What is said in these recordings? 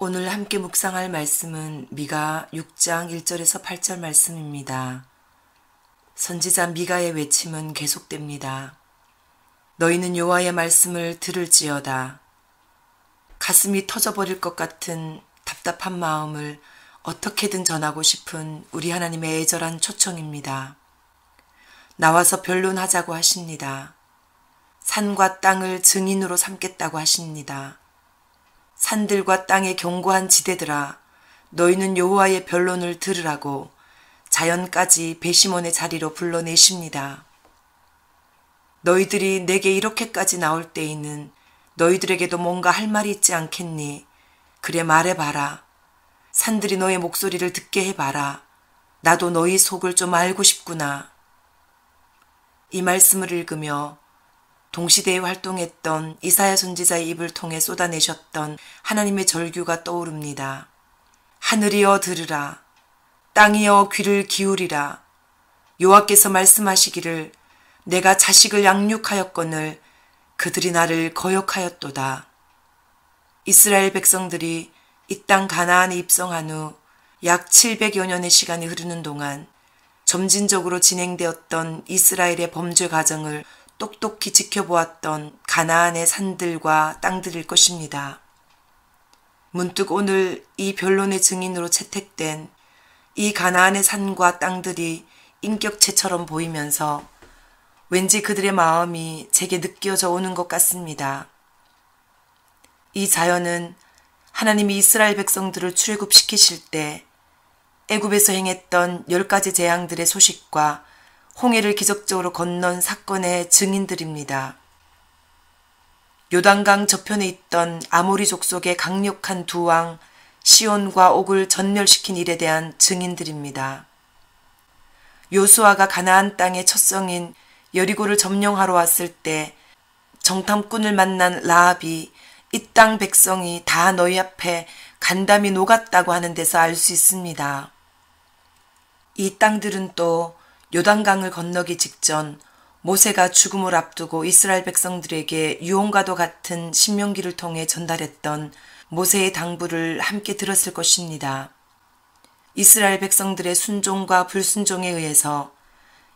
오늘 함께 묵상할 말씀은 미가 6장 1절에서 8절 말씀입니다. 선지자 미가의 외침은 계속됩니다. 너희는 여호와의 말씀을 들을지어다. 가슴이 터져버릴 것 같은 답답한 마음을 어떻게든 전하고 싶은 우리 하나님의 애절한 초청입니다. 나와서 변론하자고 하십니다. 산과 땅을 증인으로 삼겠다고 하십니다. 산들과 땅의 견고한 지대들아 너희는 여호와의 변론을 들으라고 자연까지 배심원의 자리로 불러내십니다. 너희들이 내게 이렇게까지 나올 때에는 너희들에게도 뭔가 할 말이 있지 않겠니? 그래 말해봐라. 산들이 너의 목소리를 듣게 해봐라. 나도 너희 속을 좀 알고 싶구나. 이 말씀을 읽으며 동시대에 활동했던 이사야 선지자의 입을 통해 쏟아내셨던 하나님의 절규가 떠오릅니다. 하늘이여 들으라 땅이여 귀를 기울이라 요하께서 말씀하시기를 내가 자식을 양육하였거늘 그들이 나를 거역하였도다. 이스라엘 백성들이 이 땅 가나안에 입성한 후 약 700여 년의 시간이 흐르는 동안 점진적으로 진행되었던 이스라엘의 범죄 과정을 똑똑히 지켜보았던 가나안의 산들과 땅들일 것입니다. 문득 오늘 이 변론의 증인으로 채택된 이 가나안의 산과 땅들이 인격체처럼 보이면서 왠지 그들의 마음이 제게 느껴져 오는 것 같습니다. 이 자연은 하나님이 이스라엘 백성들을 출애굽시키실 때 애굽에서 행했던 열 가지 재앙들의 소식과 홍해를 기적적으로 건넌 사건의 증인들입니다. 요단강 저편에 있던 아모리 족속의 강력한 두 왕 시온과 옥을 전멸시킨 일에 대한 증인들입니다. 요수아가 가나안 땅의 첫성인 여리고를 점령하러 왔을 때 정탐꾼을 만난 라합이 이 땅 백성이 다 너희 앞에 간담이 녹았다고 하는 데서 알 수 있습니다. 이 땅들은 또 요단강을 건너기 직전 모세가 죽음을 앞두고 이스라엘 백성들에게 유언과도 같은 신명기를 통해 전달했던 모세의 당부를 함께 들었을 것입니다. 이스라엘 백성들의 순종과 불순종에 의해서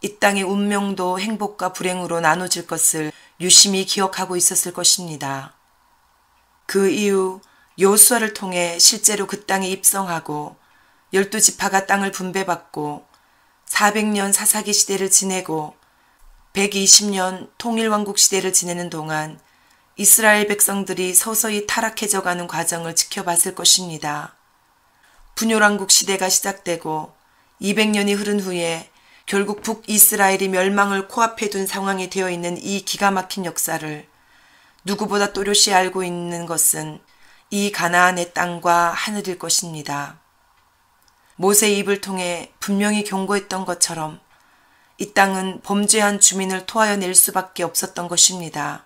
이 땅의 운명도 행복과 불행으로 나눠질 것을 유심히 기억하고 있었을 것입니다. 그 이후 요수아를 통해 실제로 그 땅에 입성하고 열두 지파가 땅을 분배받고 400년 사사기 시대를 지내고 120년 통일왕국 시대를 지내는 동안 이스라엘 백성들이 서서히 타락해져가는 과정을 지켜봤을 것입니다. 분열왕국 시대가 시작되고 200년이 흐른 후에 결국 북이스라엘이 멸망을 코앞에 둔 상황이 되어 있는 이 기가 막힌 역사를 누구보다 또렷이 알고 있는 것은 이 가나안의 땅과 하늘일 것입니다. 모세 입을 통해 분명히 경고했던 것처럼 이 땅은 범죄한 주민을 토하여 낼 수밖에 없었던 것입니다.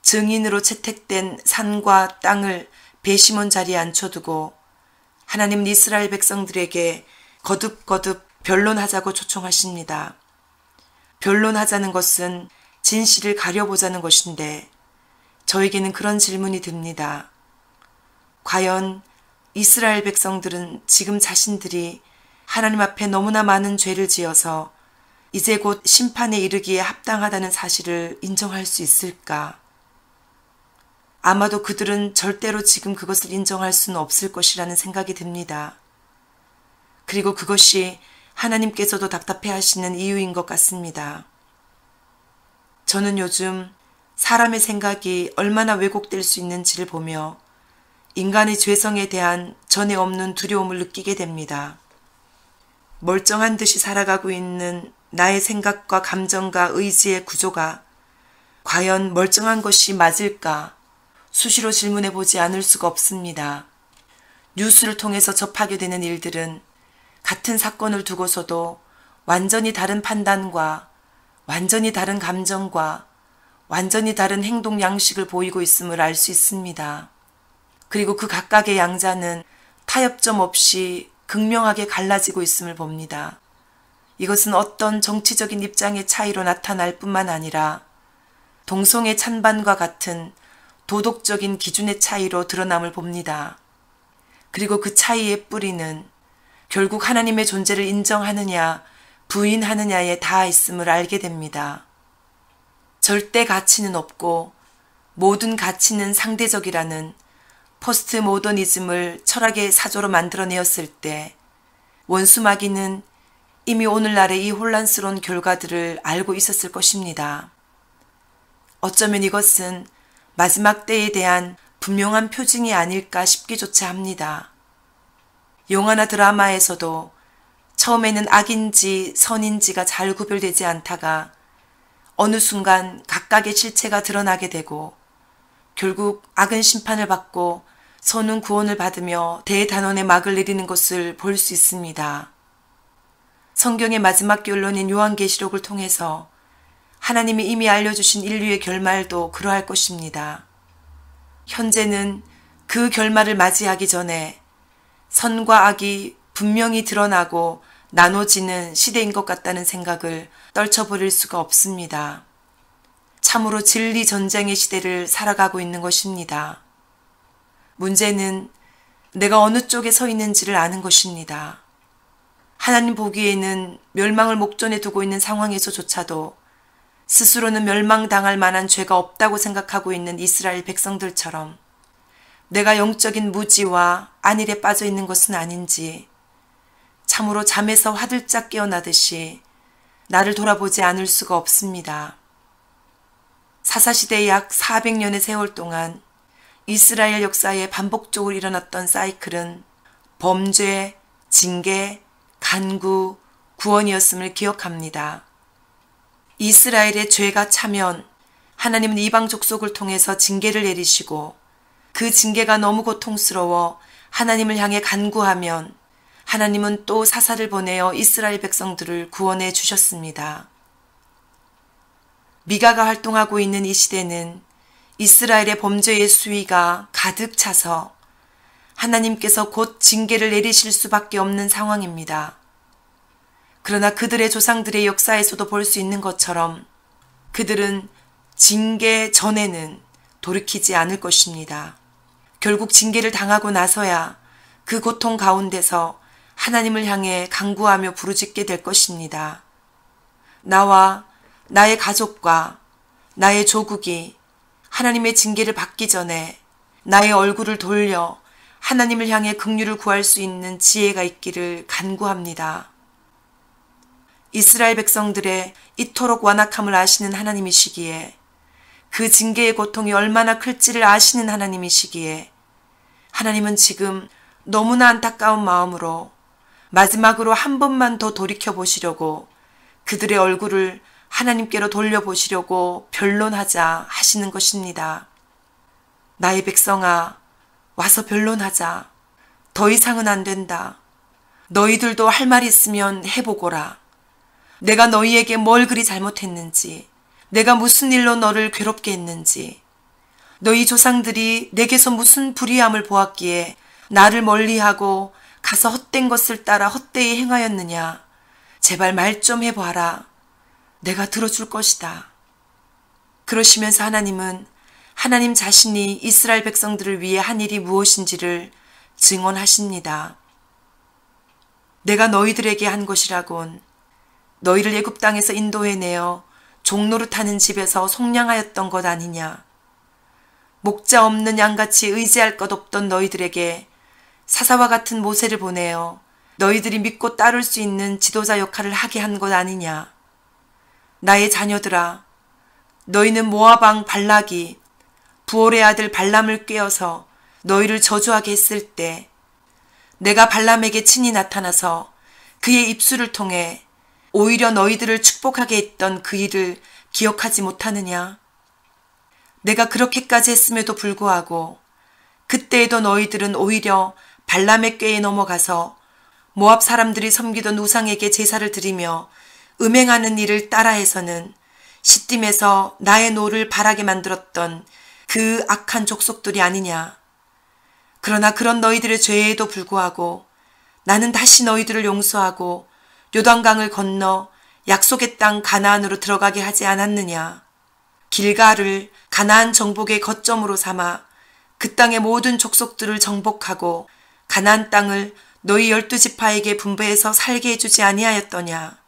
증인으로 채택된 산과 땅을 배심원 자리에 앉혀두고 하나님 이스라엘 백성들에게 거듭거듭 변론하자고 초청하십니다. 변론하자는 것은 진실을 가려보자는 것인데 저에게는 그런 질문이 듭니다. 과연 이스라엘 백성들은 지금 자신들이 하나님 앞에 너무나 많은 죄를 지어서 이제 곧 심판에 이르기에 합당하다는 사실을 인정할 수 있을까? 아마도 그들은 절대로 지금 그것을 인정할 수는 없을 것이라는 생각이 듭니다. 그리고 그것이 하나님께서도 답답해 하시는 이유인 것 같습니다. 저는 요즘 사람의 생각이 얼마나 왜곡될 수 있는지를 보며 인간의 죄성에 대한 전에 없는 두려움을 느끼게 됩니다. 멀쩡한 듯이 살아가고 있는 나의 생각과 감정과 의지의 구조가 과연 멀쩡한 것이 맞을까 수시로 질문해 보지 않을 수가 없습니다. 뉴스를 통해서 접하게 되는 일들은 같은 사건을 두고서도 완전히 다른 판단과 완전히 다른 감정과 완전히 다른 행동 양식을 보이고 있음을 알 수 있습니다. 그리고 그 각각의 양자는 타협점 없이 극명하게 갈라지고 있음을 봅니다. 이것은 어떤 정치적인 입장의 차이로 나타날 뿐만 아니라 동성애 찬반과 같은 도덕적인 기준의 차이로 드러남을 봅니다. 그리고 그 차이의 뿌리는 결국 하나님의 존재를 인정하느냐 부인하느냐에 닿아 있음을 알게 됩니다. 절대 가치는 없고 모든 가치는 상대적이라는 포스트 모더니즘을 철학의 사조로 만들어내었을 때 원수마귀는 이미 오늘날의 이 혼란스러운 결과들을 알고 있었을 것입니다. 어쩌면 이것은 마지막 때에 대한 분명한 표징이 아닐까 싶기조차 합니다. 영화나 드라마에서도 처음에는 악인지 선인지가 잘 구별되지 않다가 어느 순간 각각의 실체가 드러나게 되고 결국 악은 심판을 받고 선은 구원을 받으며 대단원의 막을 내리는 것을 볼 수 있습니다. 성경의 마지막 결론인 요한계시록을 통해서 하나님이 이미 알려주신 인류의 결말도 그러할 것입니다. 현재는 그 결말을 맞이하기 전에 선과 악이 분명히 드러나고 나눠지는 시대인 것 같다는 생각을 떨쳐버릴 수가 없습니다. 참으로 진리 전쟁의 시대를 살아가고 있는 것입니다. 문제는 내가 어느 쪽에 서 있는지를 아는 것입니다. 하나님 보기에는 멸망을 목전에 두고 있는 상황에서조차도 스스로는 멸망당할 만한 죄가 없다고 생각하고 있는 이스라엘 백성들처럼 내가 영적인 무지와 안일에 빠져 있는 것은 아닌지 참으로 잠에서 화들짝 깨어나듯이 나를 돌아보지 않을 수가 없습니다. 사사시대 약 400년의 세월 동안 이스라엘 역사에 반복적으로 일어났던 사이클은 범죄, 징계, 간구, 구원이었음을 기억합니다. 이스라엘의 죄가 차면 하나님은 이방 족속을 통해서 징계를 내리시고 그 징계가 너무 고통스러워 하나님을 향해 간구하면 하나님은 또 사사를 보내어 이스라엘 백성들을 구원해 주셨습니다. 미가가 활동하고 있는 이 시대는 이스라엘의 범죄의 수위가 가득 차서 하나님께서 곧 징계를 내리실 수밖에 없는 상황입니다. 그러나 그들의 조상들의 역사에서도 볼 수 있는 것처럼 그들은 징계 전에는 돌이키지 않을 것입니다. 결국 징계를 당하고 나서야 그 고통 가운데서 하나님을 향해 강구하며 부르짖게 될 것입니다. 나와 나의 가족과 나의 조국이 하나님의 징계를 받기 전에 나의 얼굴을 돌려 하나님을 향해 긍휼을 구할 수 있는 지혜가 있기를 간구합니다. 이스라엘 백성들의 이토록 완악함을 아시는 하나님이시기에 그 징계의 고통이 얼마나 클지를 아시는 하나님이시기에 하나님은 지금 너무나 안타까운 마음으로 마지막으로 한 번만 더 돌이켜 보시려고 그들의 얼굴을 하나님께로 돌려보시려고 변론하자 하시는 것입니다. 나의 백성아, 와서 변론하자. 더 이상은 안 된다. 너희들도 할 말이 있으면 해보거라. 내가 너희에게 뭘 그리 잘못했는지, 내가 무슨 일로 너를 괴롭게 했는지, 너희 조상들이 내게서 무슨 불의함을 보았기에 나를 멀리하고 가서 헛된 것을 따라 헛되이 행하였느냐. 제발 말 좀 해봐라. 내가 들어줄 것이다. 그러시면서 하나님은 하나님 자신이 이스라엘 백성들을 위해 한 일이 무엇인지를 증언하십니다. 내가 너희들에게 한 것이라곤 너희를 예굽 땅에서 인도해내어 종로를 타는 집에서 속량하였던 것 아니냐. 목자 없는 양같이 의지할 것 없던 너희들에게 사사와 같은 모세를 보내어 너희들이 믿고 따를 수 있는 지도자 역할을 하게 한 것 아니냐. 나의 자녀들아, 너희는 모아방 발락이 부월의 아들 발람을 꾀어서 너희를 저주하게 했을 때 내가 발람에게 친히 나타나서 그의 입술을 통해 오히려 너희들을 축복하게 했던 그 일을 기억하지 못하느냐? 내가 그렇게까지 했음에도 불구하고 그때에도 너희들은 오히려 발람의 꾀에 넘어가서 모압 사람들이 섬기던 우상에게 제사를 드리며 음행하는 일을 따라해서는 시딤에서 나의 노를 바라게 만들었던 그 악한 족속들이 아니냐. 그러나 그런 너희들의 죄에도 불구하고 나는 다시 너희들을 용서하고 요단강을 건너 약속의 땅 가나안으로 들어가게 하지 않았느냐. 길가를 가나안 정복의 거점으로 삼아 그 땅의 모든 족속들을 정복하고 가나안 땅을 너희 열두 지파에게 분배해서 살게 해주지 아니하였더냐.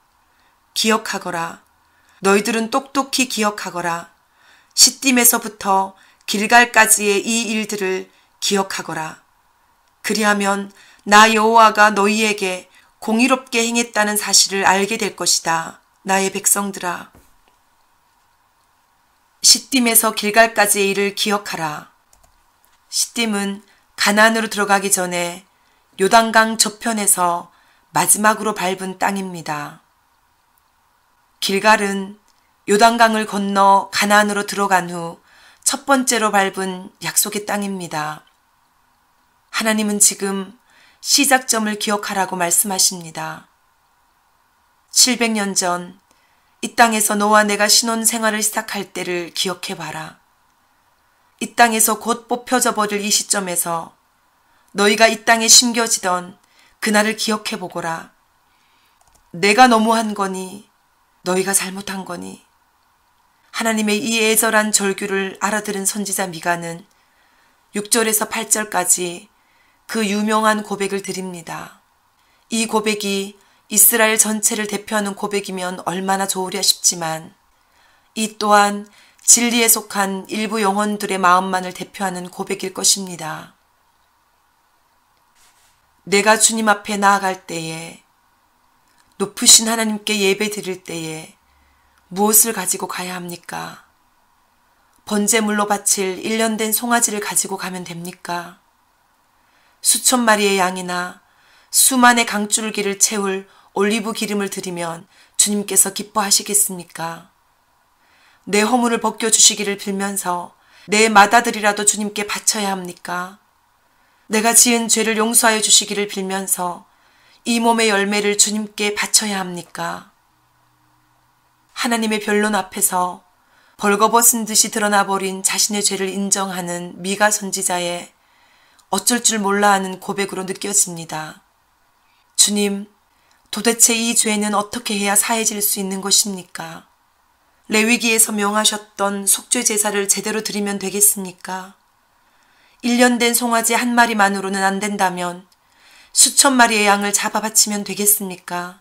기억하거라. 너희들은 똑똑히 기억하거라. 시딤에서부터 길갈까지의 이 일들을 기억하거라. 그리하면 나 여호와가 너희에게 공의롭게 행했다는 사실을 알게 될 것이다. 나의 백성들아. 시딤에서 길갈까지의 일을 기억하라. 시딤은 가난으로 들어가기 전에 요단강 저편에서 마지막으로 밟은 땅입니다. 길갈은 요단강을 건너 가나안으로 들어간 후 첫 번째로 밟은 약속의 땅입니다. 하나님은 지금 시작점을 기억하라고 말씀하십니다. 700년 전 이 땅에서 너와 내가 신혼 생활을 시작할 때를 기억해봐라. 이 땅에서 곧 뽑혀져 버릴 이 시점에서 너희가 이 땅에 심겨지던 그날을 기억해보거라. 내가 너무한 거니 너희가 잘못한 거니. 하나님의 이 애절한 절규를 알아들은 선지자 미가는 6절에서 8절까지 그 유명한 고백을 드립니다. 이 고백이 이스라엘 전체를 대표하는 고백이면 얼마나 좋으랴 싶지만 이 또한 진리에 속한 일부 영혼들의 마음만을 대표하는 고백일 것입니다. 내가 주님 앞에 나아갈 때에 높으신 하나님께 예배 드릴 때에 무엇을 가지고 가야 합니까? 번제물로 바칠 1년 된 송아지를 가지고 가면 됩니까? 수천 마리의 양이나 수만의 강줄기를 채울 올리브 기름을 드리면 주님께서 기뻐하시겠습니까? 내 허물을 벗겨주시기를 빌면서 내 마다들이라도 주님께 바쳐야 합니까? 내가 지은 죄를 용서하여 주시기를 빌면서 이 몸의 열매를 주님께 바쳐야 합니까? 하나님의 변론 앞에서 벌거벗은 듯이 드러나 버린 자신의 죄를 인정하는 미가 선지자의 어쩔 줄 몰라 하는 고백으로 느껴집니다. 주님, 도대체 이 죄는 어떻게 해야 사해질 수 있는 것입니까? 레위기에서 명하셨던 속죄 제사를 제대로 드리면 되겠습니까? 1년 된 송아지 한 마리만으로는 안 된다면 수천 마리의 양을 잡아 바치면 되겠습니까?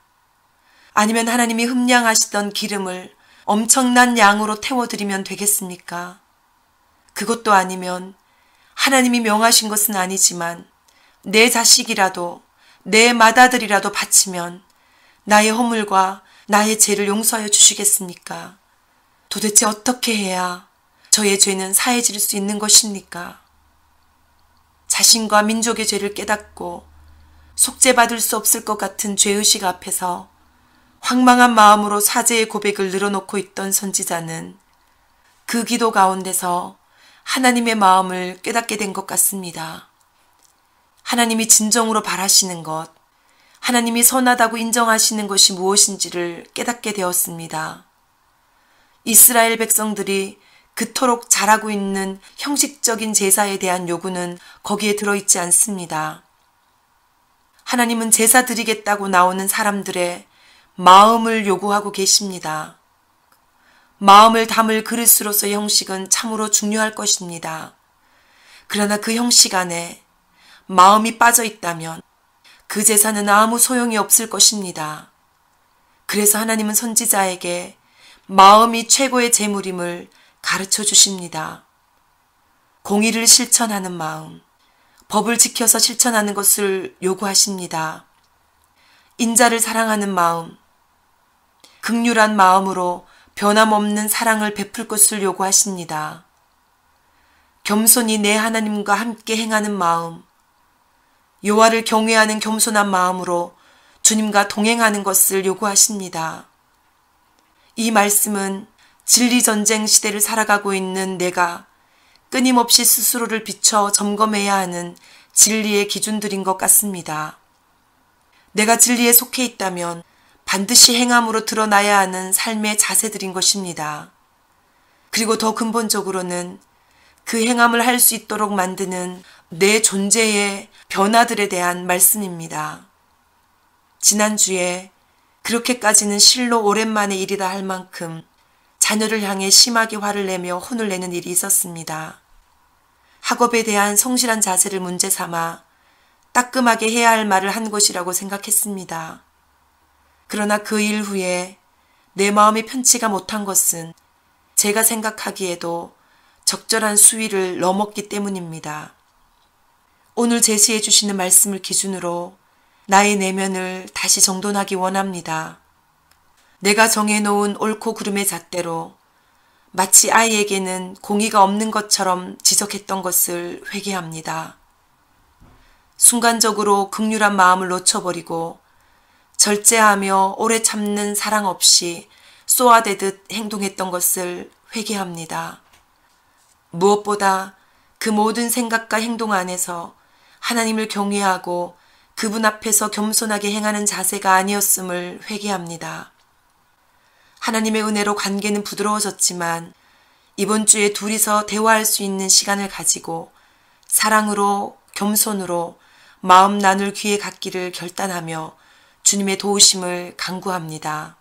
아니면 하나님이 흠량하시던 기름을 엄청난 양으로 태워드리면 되겠습니까? 그것도 아니면 하나님이 명하신 것은 아니지만 내 자식이라도 내 맏아들이라도 바치면 나의 허물과 나의 죄를 용서하여 주시겠습니까? 도대체 어떻게 해야 저의 죄는 사해질 수 있는 것입니까? 자신과 민족의 죄를 깨닫고 속죄받을 수 없을 것 같은 죄의식 앞에서 황망한 마음으로 사죄의 고백을 늘어놓고 있던 선지자는 그 기도 가운데서 하나님의 마음을 깨닫게 된 것 같습니다. 하나님이 진정으로 바라시는 것, 하나님이 선하다고 인정하시는 것이 무엇인지를 깨닫게 되었습니다. 이스라엘 백성들이 그토록 잘하고 있는 형식적인 제사에 대한 요구는 거기에 들어있지 않습니다. 하나님은 제사 드리겠다고 나오는 사람들의 마음을 요구하고 계십니다. 마음을 담을 그릇으로서 의 형식은 참으로 중요할 것입니다. 그러나 그 형식 안에 마음이 빠져 있다면 그 제사는 아무 소용이 없을 것입니다. 그래서 하나님은 선지자에게 마음이 최고의 재물임을 가르쳐 주십니다. 공의를 실천하는 마음, 법을 지켜서 실천하는 것을 요구하십니다. 인자를 사랑하는 마음, 극률한 마음으로 변함없는 사랑을 베풀 것을 요구하십니다. 겸손히 내 하나님과 함께 행하는 마음, 요하를 경외하는 겸손한 마음으로 주님과 동행하는 것을 요구하십니다. 이 말씀은 진리전쟁 시대를 살아가고 있는 내가 끊임없이 스스로를 비춰 점검해야 하는 진리의 기준들인 것 같습니다. 내가 진리에 속해 있다면 반드시 행함으로 드러나야 하는 삶의 자세들인 것입니다. 그리고 더 근본적으로는 그 행함을 할 수 있도록 만드는 내 존재의 변화들에 대한 말씀입니다. 지난주에 그렇게까지는 실로 오랜만의 일이다 할 만큼 자녀를 향해 심하게 화를 내며 혼을 내는 일이 있었습니다. 학업에 대한 성실한 자세를 문제 삼아 따끔하게 해야 할 말을 한 것이라고 생각했습니다. 그러나 그 일 후에 내 마음이 편치가 못한 것은 제가 생각하기에도 적절한 수위를 넘었기 때문입니다. 오늘 제시해 주시는 말씀을 기준으로 나의 내면을 다시 정돈하기 원합니다. 내가 정해놓은 옳고 그름의 잣대로 마치 아이에게는 공의가 없는 것처럼 지적했던 것을 회개합니다. 순간적으로 극률한 마음을 놓쳐버리고 절제하며 오래 참는 사랑 없이 쏘아대듯 행동했던 것을 회개합니다. 무엇보다 그 모든 생각과 행동 안에서 하나님을 경외하고 그분 앞에서 겸손하게 행하는 자세가 아니었음을 회개합니다. 하나님의 은혜로 관계는 부드러워졌지만 이번 주에 둘이서 대화할 수 있는 시간을 가지고 사랑으로 겸손으로 마음 나눌 귀에 갖기를 결단하며 주님의 도우심을 강구합니다.